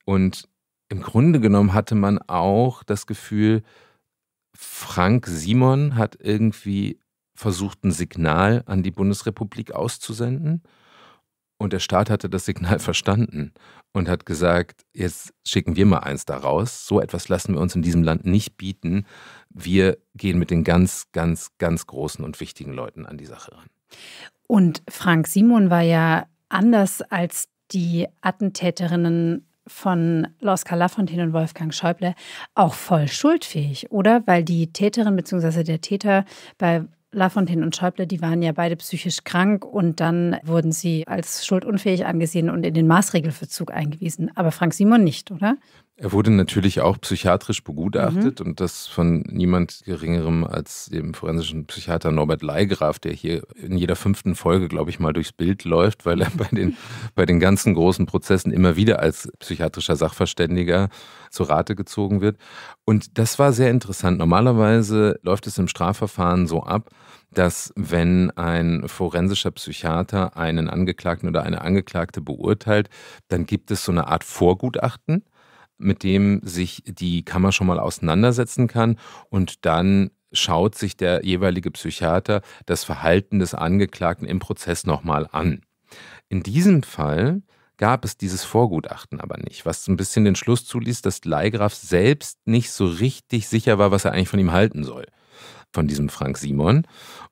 Und im Grunde genommen hatte man auch das Gefühl, Frank Simon hat irgendwie versucht, ein Signal an die Bundesrepublik auszusenden und der Staat hatte das Signal verstanden und hat gesagt, jetzt schicken wir mal eins da raus. So etwas lassen wir uns in diesem Land nicht bieten. Wir gehen mit den ganz, ganz, ganz großen und wichtigen Leuten an die Sache ran. Und Frank Simon war ja anders als die Attentäterinnen von Los Calafontaine und Wolfgang Schäuble auch voll schuldfähig, oder? Weil die Täterin bzw. der Täter bei Lafontaine und Schäuble, die waren ja beide psychisch krank und dann wurden sie als schuldunfähig angesehen und in den Maßregelverzug eingewiesen. Aber Frank Simon nicht, oder? Er wurde natürlich auch psychiatrisch begutachtet mhm. und das von niemand geringerem als dem forensischen Psychiater Norbert Leigraf, der hier in jeder fünften Folge, glaube ich, mal durchs Bild läuft, weil er bei den, bei den ganzen großen Prozessen immer wieder als psychiatrischer Sachverständiger zu Rate gezogen wird. Und das war sehr interessant. Normalerweise läuft es im Strafverfahren so ab, dass wenn ein forensischer Psychiater einen Angeklagten oder eine Angeklagte beurteilt, dann gibt es so eine Art Vorgutachten mit dem sich die Kammer schon mal auseinandersetzen kann und dann schaut sich der jeweilige Psychiater das Verhalten des Angeklagten im Prozess nochmal an. In diesem Fall gab es dieses Vorgutachten aber nicht, was ein bisschen den Schluss zuließ, dass Leigraf selbst nicht so richtig sicher war, was er eigentlich von ihm halten soll, von diesem Frank Simon.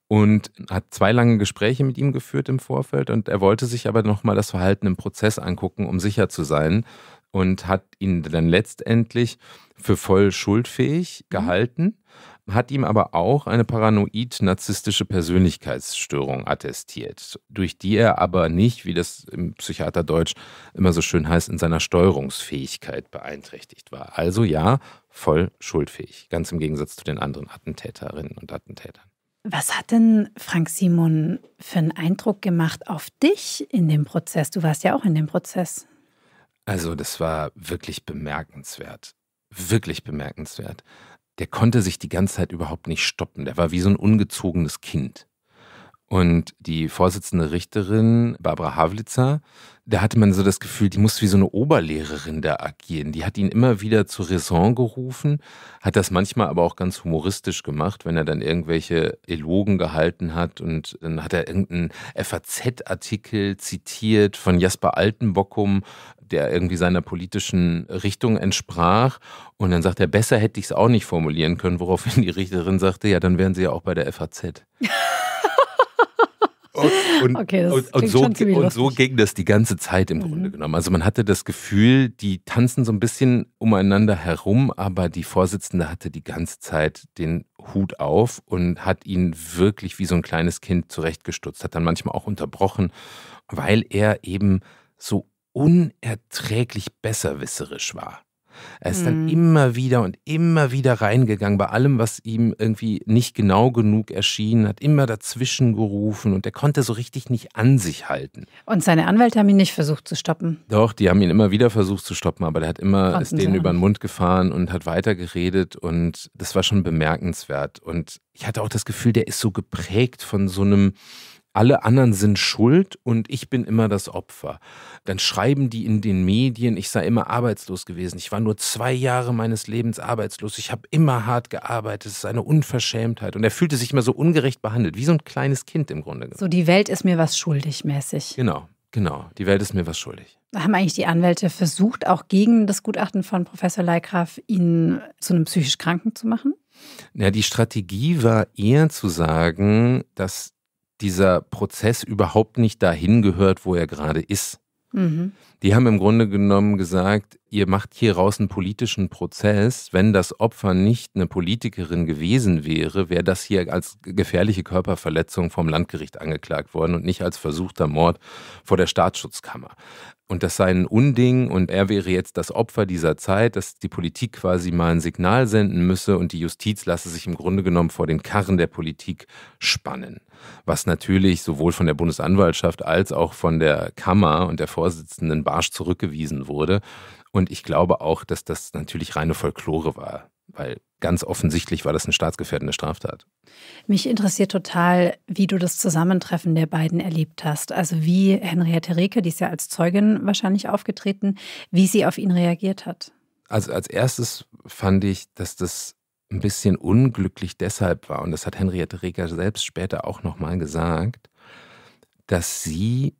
Und hat zwei lange Gespräche mit ihm geführt im Vorfeld und er wollte sich aber nochmal das Verhalten im Prozess angucken, um sicher zu sein, und hat ihn dann letztendlich für voll schuldfähig mhm. gehalten, hat ihm aber auch eine paranoid-narzisstische Persönlichkeitsstörung attestiert, durch die er aber nicht, wie das im Psychiater Deutsch immer so schön heißt, in seiner Steuerungsfähigkeit beeinträchtigt war. Also ja, voll schuldfähig, ganz im Gegensatz zu den anderen Attentäterinnen und Attentätern. Was hat denn Frank Simon für einen Eindruck gemacht auf dich in dem Prozess? Du warst ja auch in dem Prozess. Also das war wirklich bemerkenswert. Wirklich bemerkenswert. Der konnte sich die ganze Zeit überhaupt nicht stoppen. Der war wie so ein ungezogenes Kind. Und die Vorsitzende Richterin, Barbara Havlitzer, da hatte man so das Gefühl, die muss wie so eine Oberlehrerin da agieren. Die hat ihn immer wieder zur Raison gerufen, hat das manchmal aber auch ganz humoristisch gemacht, wenn er dann irgendwelche Elogen gehalten hat und dann hat er irgendeinen FAZ-Artikel zitiert von Jasper Altenbockum, der irgendwie seiner politischen Richtung entsprach. Und dann sagt er, besser hätte ich es auch nicht formulieren können, woraufhin die Richterin sagte, ja, dann wären Sie ja auch bei der FAZ. Und, und, okay, und, und so, und so ging das die ganze Zeit im mhm. Grunde genommen. Also man hatte das Gefühl, die tanzen so ein bisschen umeinander herum, aber die Vorsitzende hatte die ganze Zeit den Hut auf und hat ihn wirklich wie so ein kleines Kind zurechtgestutzt, hat dann manchmal auch unterbrochen, weil er eben so unerträglich besserwisserisch war. Er ist dann mhm. immer wieder und immer wieder reingegangen bei allem, was ihm irgendwie nicht genau genug erschien, hat immer dazwischen gerufen und er konnte so richtig nicht an sich halten. Und seine Anwälte haben ihn nicht versucht zu stoppen. Doch, die haben ihn immer wieder versucht zu stoppen, aber der hat immer Konnten ist denen über den Mund gefahren und hat weitergeredet und das war schon bemerkenswert. Und ich hatte auch das Gefühl, der ist so geprägt von so einem alle anderen sind schuld und ich bin immer das Opfer. Dann schreiben die in den Medien, ich sei immer arbeitslos gewesen. Ich war nur zwei Jahre meines Lebens arbeitslos. Ich habe immer hart gearbeitet. Es ist eine Unverschämtheit. Und er fühlte sich immer so ungerecht behandelt, wie so ein kleines Kind im Grunde genommen. So, die Welt ist mir was schuldig mäßig. Genau, genau. Die Welt ist mir was schuldig. Haben eigentlich die Anwälte versucht, auch gegen das Gutachten von Professor Leikraff, ihn zu einem psychisch Kranken zu machen? Ja, die Strategie war eher zu sagen, dass dieser Prozess überhaupt nicht dahin gehört, wo er gerade ist. Mhm. Die haben im Grunde genommen gesagt, ihr macht hier raus einen politischen Prozess. Wenn das Opfer nicht eine Politikerin gewesen wäre, wäre das hier als gefährliche Körperverletzung vom Landgericht angeklagt worden und nicht als versuchter Mord vor der Staatsschutzkammer und das sei ein Unding und er wäre jetzt das Opfer dieser Zeit, dass die Politik quasi mal ein Signal senden müsse und die Justiz lasse sich im Grunde genommen vor den Karren der Politik spannen. Was natürlich sowohl von der Bundesanwaltschaft als auch von der Kammer und der Vorsitzenden Barsch zurückgewiesen wurde. Und ich glaube auch, dass das natürlich reine Folklore war. Weil ganz offensichtlich war das eine staatsgefährdende Straftat. Mich interessiert total, wie du das Zusammentreffen der beiden erlebt hast. Also wie Henriette Reke, die ist ja als Zeugin wahrscheinlich aufgetreten, wie sie auf ihn reagiert hat. Also als erstes fand ich, dass das ein bisschen unglücklich deshalb war, und das hat Henriette Reker selbst später auch nochmal gesagt, dass sie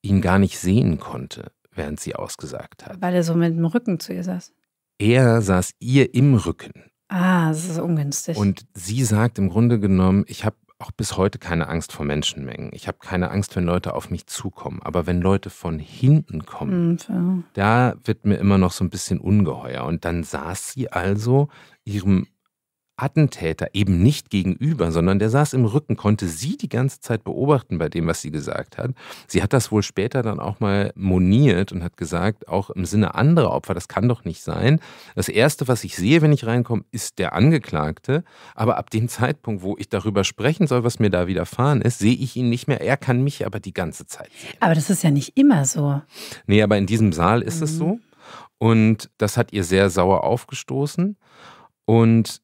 ihn gar nicht sehen konnte, während sie ausgesagt hat. Weil er so mit dem Rücken zu ihr saß. Er saß ihr im Rücken. Ah, das ist ungünstig. Und sie sagt im Grunde genommen, ich habe auch bis heute keine Angst vor Menschenmengen. Ich habe keine Angst, wenn Leute auf mich zukommen. Aber wenn Leute von hinten kommen, Und, hm, da wird mir immer noch so ein bisschen ungeheuer. Und dann saß sie also ihrem Attentäter eben nicht gegenüber, sondern der saß im Rücken, konnte sie die ganze Zeit beobachten bei dem, was sie gesagt hat. Sie hat das wohl später dann auch mal moniert und hat gesagt, auch im Sinne anderer Opfer, das kann doch nicht sein. Das Erste, was ich sehe, wenn ich reinkomme, ist der Angeklagte. Aber ab dem Zeitpunkt, wo ich darüber sprechen soll, was mir da widerfahren ist, sehe ich ihn nicht mehr. Er kann mich aber die ganze Zeit sehen. Aber das ist ja nicht immer so. Nee, aber in diesem Saal ist mhm. es so. Und das hat ihr sehr sauer aufgestoßen. Und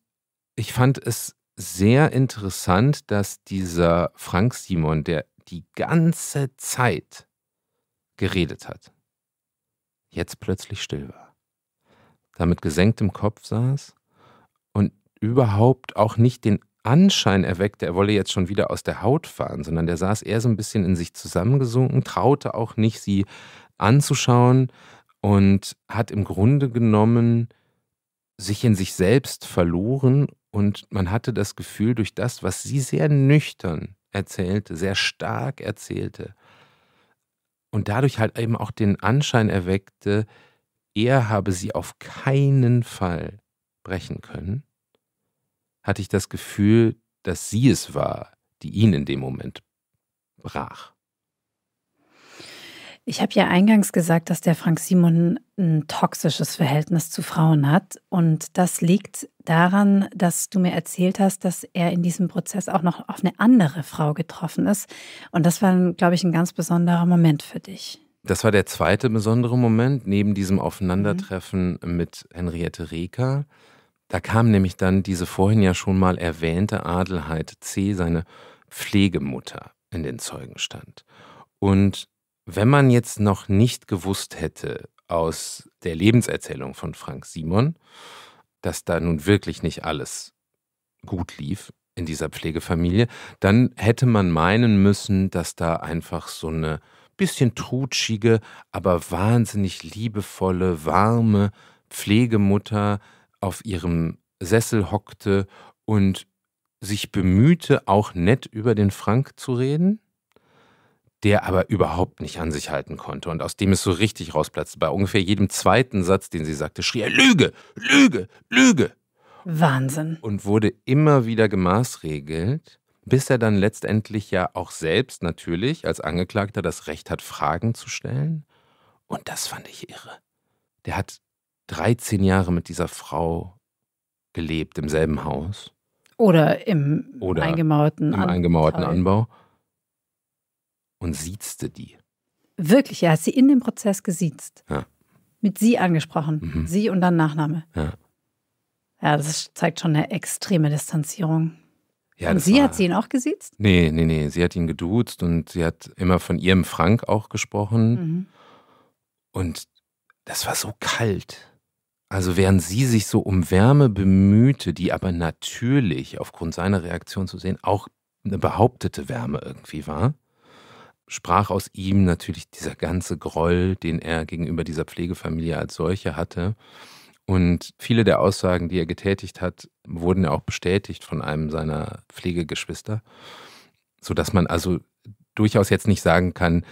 ich fand es sehr interessant, dass dieser Frank Simon, der die ganze Zeit geredet hat, jetzt plötzlich still war. Da mit gesenktem Kopf saß und überhaupt auch nicht den Anschein erweckte, er wolle jetzt schon wieder aus der Haut fahren, sondern der saß eher so ein bisschen in sich zusammengesunken, traute auch nicht, sie anzuschauen und hat im Grunde genommen sich in sich selbst verloren und man hatte das Gefühl, durch das, was sie sehr nüchtern erzählte, sehr stark erzählte, und dadurch halt eben auch den Anschein erweckte, er habe sie auf keinen Fall brechen können, hatte ich das Gefühl, dass sie es war, die ihn in dem Moment brach. Ich habe ja eingangs gesagt, dass der Frank Simon ein toxisches Verhältnis zu Frauen hat. Und das liegt daran, dass du mir erzählt hast, dass er in diesem Prozess auch noch auf eine andere Frau getroffen ist. Und das war, glaube ich, ein ganz besonderer Moment für dich. Das war der zweite besondere Moment neben diesem Aufeinandertreffen mhm. mit Henriette Reker. Da kam nämlich dann diese vorhin ja schon mal erwähnte Adelheid C., seine Pflegemutter, in den Zeugenstand. Und wenn man jetzt noch nicht gewusst hätte aus der Lebenserzählung von Frank Simon, dass da nun wirklich nicht alles gut lief in dieser Pflegefamilie, dann hätte man meinen müssen, dass da einfach so eine bisschen trutschige, aber wahnsinnig liebevolle, warme Pflegemutter auf ihrem Sessel hockte und sich bemühte, auch nett über den Frank zu reden der aber überhaupt nicht an sich halten konnte und aus dem es so richtig rausplatzte. Bei ungefähr jedem zweiten Satz, den sie sagte, schrie er Lüge, Lüge, Lüge. Wahnsinn. Und wurde immer wieder gemaßregelt, bis er dann letztendlich ja auch selbst natürlich als Angeklagter das Recht hat, Fragen zu stellen. Und das fand ich irre. Der hat 13 Jahre mit dieser Frau gelebt im selben Haus. Oder im Oder eingemauerten, im eingemauerten Anbau und siezte die. Wirklich, er hat sie in dem Prozess gesiezt. Ja. Mit sie angesprochen. Mhm. Sie und dann Nachname. Ja. ja, das zeigt schon eine extreme Distanzierung. Ja, und sie war, hat sie ihn auch gesiezt? Nee, nee, nee. Sie hat ihn geduzt und sie hat immer von ihrem Frank auch gesprochen. Mhm. Und das war so kalt. Also während sie sich so um Wärme bemühte, die aber natürlich aufgrund seiner Reaktion zu sehen auch eine behauptete Wärme irgendwie war, sprach aus ihm natürlich dieser ganze Groll, den er gegenüber dieser Pflegefamilie als solche hatte. Und viele der Aussagen, die er getätigt hat, wurden ja auch bestätigt von einem seiner Pflegegeschwister, sodass man also durchaus jetzt nicht sagen kann,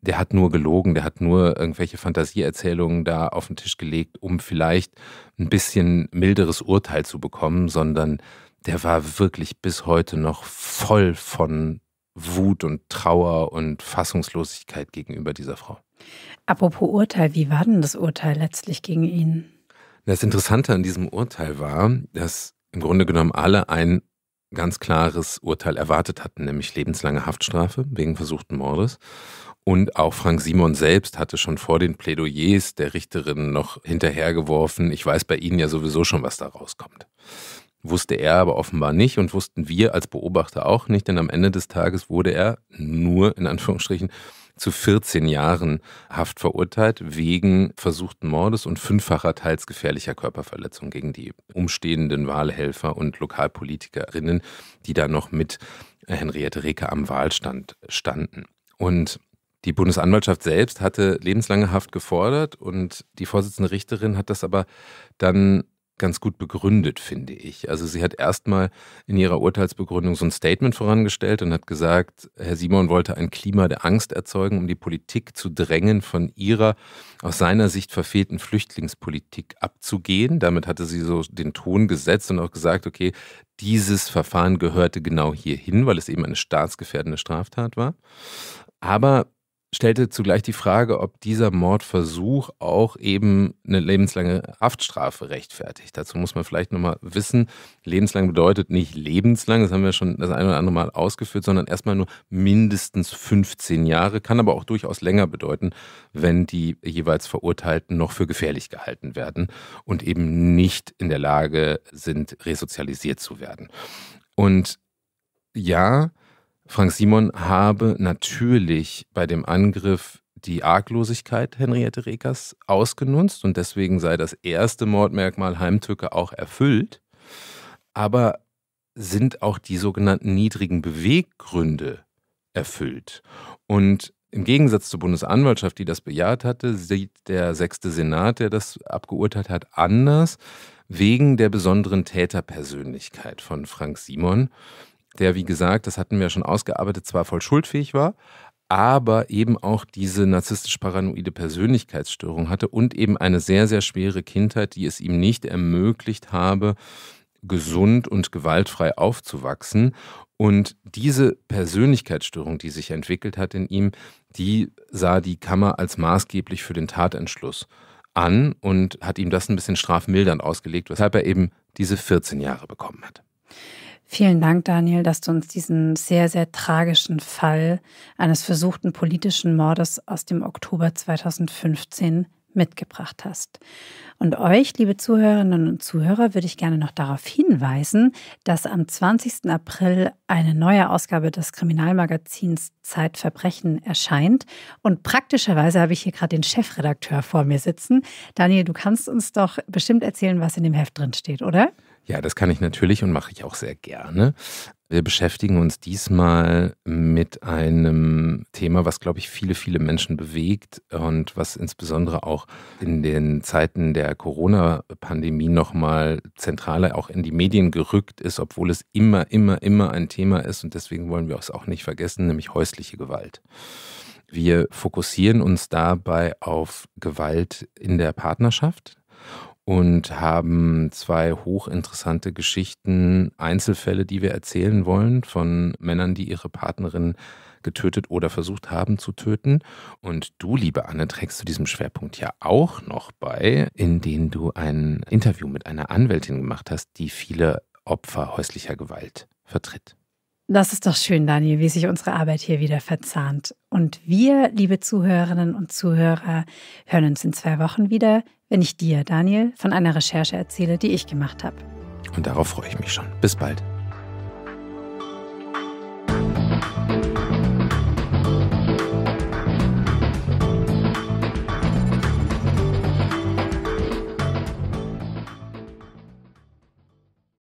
der hat nur gelogen, der hat nur irgendwelche Fantasieerzählungen da auf den Tisch gelegt, um vielleicht ein bisschen milderes Urteil zu bekommen, sondern der war wirklich bis heute noch voll von Wut und Trauer und Fassungslosigkeit gegenüber dieser Frau. Apropos Urteil, wie war denn das Urteil letztlich gegen ihn? Das Interessante an diesem Urteil war, dass im Grunde genommen alle ein ganz klares Urteil erwartet hatten, nämlich lebenslange Haftstrafe wegen versuchten Mordes. Und auch Frank Simon selbst hatte schon vor den Plädoyers der Richterin noch hinterhergeworfen, ich weiß bei Ihnen ja sowieso schon, was da rauskommt. Wusste er aber offenbar nicht und wussten wir als Beobachter auch nicht, denn am Ende des Tages wurde er nur in Anführungsstrichen zu 14 Jahren Haft verurteilt wegen versuchten Mordes und fünffacher teils gefährlicher Körperverletzung gegen die umstehenden Wahlhelfer und Lokalpolitikerinnen, die da noch mit Henriette Reke am Wahlstand standen. Und die Bundesanwaltschaft selbst hatte lebenslange Haft gefordert und die Vorsitzende Richterin hat das aber dann ganz gut begründet, finde ich. Also sie hat erstmal in ihrer Urteilsbegründung so ein Statement vorangestellt und hat gesagt, Herr Simon wollte ein Klima der Angst erzeugen, um die Politik zu drängen, von ihrer aus seiner Sicht verfehlten Flüchtlingspolitik abzugehen. Damit hatte sie so den Ton gesetzt und auch gesagt, okay, dieses Verfahren gehörte genau hierhin, weil es eben eine staatsgefährdende Straftat war. Aber stellte zugleich die Frage, ob dieser Mordversuch auch eben eine lebenslange Haftstrafe rechtfertigt. Dazu muss man vielleicht nochmal wissen, lebenslang bedeutet nicht lebenslang, das haben wir schon das eine oder andere Mal ausgeführt, sondern erstmal nur mindestens 15 Jahre, kann aber auch durchaus länger bedeuten, wenn die jeweils Verurteilten noch für gefährlich gehalten werden und eben nicht in der Lage sind, resozialisiert zu werden. Und ja, Frank Simon habe natürlich bei dem Angriff die Arglosigkeit Henriette Rekers ausgenutzt und deswegen sei das erste Mordmerkmal Heimtücke auch erfüllt. Aber sind auch die sogenannten niedrigen Beweggründe erfüllt? Und im Gegensatz zur Bundesanwaltschaft, die das bejaht hatte, sieht der sechste Senat, der das abgeurteilt hat, anders wegen der besonderen Täterpersönlichkeit von Frank Simon der, wie gesagt, das hatten wir schon ausgearbeitet, zwar voll schuldfähig war, aber eben auch diese narzisstisch-paranoide Persönlichkeitsstörung hatte und eben eine sehr, sehr schwere Kindheit, die es ihm nicht ermöglicht habe, gesund und gewaltfrei aufzuwachsen. Und diese Persönlichkeitsstörung, die sich entwickelt hat in ihm, die sah die Kammer als maßgeblich für den Tatentschluss an und hat ihm das ein bisschen strafmildernd ausgelegt, weshalb er eben diese 14 Jahre bekommen hat. Vielen Dank, Daniel, dass du uns diesen sehr, sehr tragischen Fall eines versuchten politischen Mordes aus dem Oktober 2015 mitgebracht hast. Und euch, liebe Zuhörerinnen und Zuhörer, würde ich gerne noch darauf hinweisen, dass am 20. April eine neue Ausgabe des Kriminalmagazins Zeitverbrechen erscheint. Und praktischerweise habe ich hier gerade den Chefredakteur vor mir sitzen. Daniel, du kannst uns doch bestimmt erzählen, was in dem Heft drin steht, oder? Ja, das kann ich natürlich und mache ich auch sehr gerne. Wir beschäftigen uns diesmal mit einem Thema, was, glaube ich, viele, viele Menschen bewegt und was insbesondere auch in den Zeiten der Corona-Pandemie nochmal zentraler auch in die Medien gerückt ist, obwohl es immer, immer, immer ein Thema ist. Und deswegen wollen wir es auch nicht vergessen, nämlich häusliche Gewalt. Wir fokussieren uns dabei auf Gewalt in der Partnerschaft und haben zwei hochinteressante Geschichten, Einzelfälle, die wir erzählen wollen, von Männern, die ihre Partnerin getötet oder versucht haben zu töten. Und du, liebe Anne, trägst zu diesem Schwerpunkt ja auch noch bei, in denen du ein Interview mit einer Anwältin gemacht hast, die viele Opfer häuslicher Gewalt vertritt. Das ist doch schön, Daniel, wie sich unsere Arbeit hier wieder verzahnt. Und wir, liebe Zuhörerinnen und Zuhörer, hören uns in zwei Wochen wieder wenn ich dir, Daniel, von einer Recherche erzähle, die ich gemacht habe. Und darauf freue ich mich schon. Bis bald.